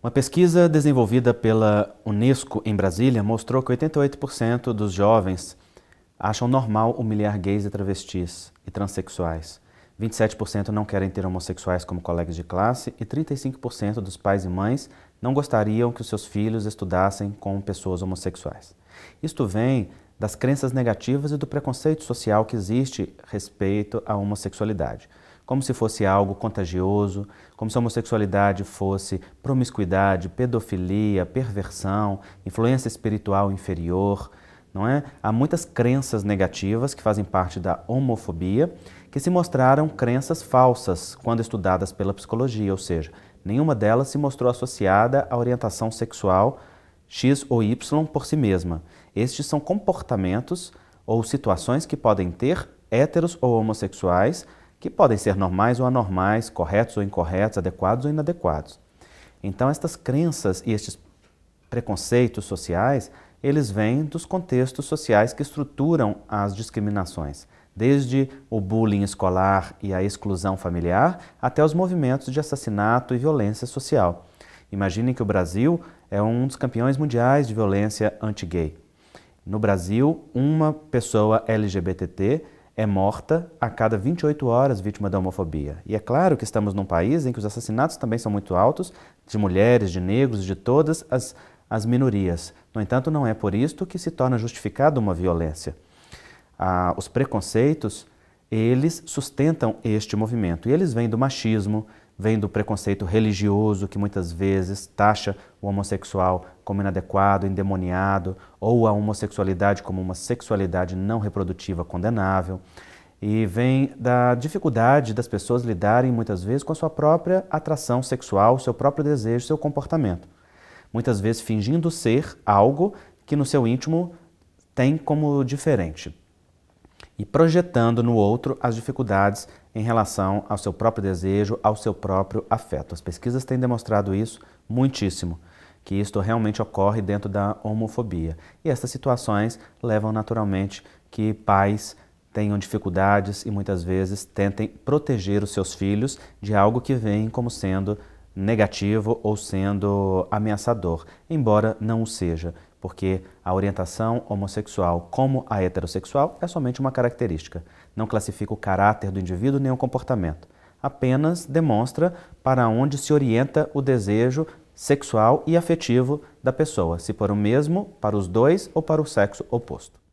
Uma pesquisa desenvolvida pela Unesco em Brasília mostrou que 88% dos jovens acham normal humilhar gays e travestis e transexuais. 27% não querem ter homossexuais como colegas de classe e 35% dos pais e mães não gostariam que os seus filhos estudassem com pessoas homossexuais. Isto vem das crenças negativas e do preconceito social que existe respeito à homossexualidade como se fosse algo contagioso, como se a homossexualidade fosse promiscuidade, pedofilia, perversão, influência espiritual inferior, não é? Há muitas crenças negativas que fazem parte da homofobia que se mostraram crenças falsas quando estudadas pela psicologia, ou seja, nenhuma delas se mostrou associada à orientação sexual X ou Y por si mesma. Estes são comportamentos ou situações que podem ter héteros ou homossexuais que podem ser normais ou anormais, corretos ou incorretos, adequados ou inadequados. Então, estas crenças e estes preconceitos sociais, eles vêm dos contextos sociais que estruturam as discriminações, desde o bullying escolar e a exclusão familiar até os movimentos de assassinato e violência social. Imaginem que o Brasil é um dos campeões mundiais de violência anti-gay. No Brasil, uma pessoa LGBTT é morta a cada 28 horas vítima da homofobia. E é claro que estamos num país em que os assassinatos também são muito altos, de mulheres, de negros, de todas as, as minorias. No entanto, não é por isto que se torna justificada uma violência. Ah, os preconceitos, eles sustentam este movimento. E eles vêm do machismo, vem do preconceito religioso que muitas vezes taxa o homossexual como inadequado, endemoniado, ou a homossexualidade como uma sexualidade não reprodutiva condenável. E vem da dificuldade das pessoas lidarem muitas vezes com a sua própria atração sexual, seu próprio desejo, seu comportamento. Muitas vezes fingindo ser algo que no seu íntimo tem como diferente e projetando no outro as dificuldades em relação ao seu próprio desejo, ao seu próprio afeto. As pesquisas têm demonstrado isso muitíssimo, que isto realmente ocorre dentro da homofobia. E essas situações levam naturalmente que pais tenham dificuldades e muitas vezes tentem proteger os seus filhos de algo que vem como sendo negativo ou sendo ameaçador, embora não o seja porque a orientação homossexual, como a heterossexual, é somente uma característica. Não classifica o caráter do indivíduo nem o comportamento. Apenas demonstra para onde se orienta o desejo sexual e afetivo da pessoa, se para o mesmo, para os dois ou para o sexo oposto.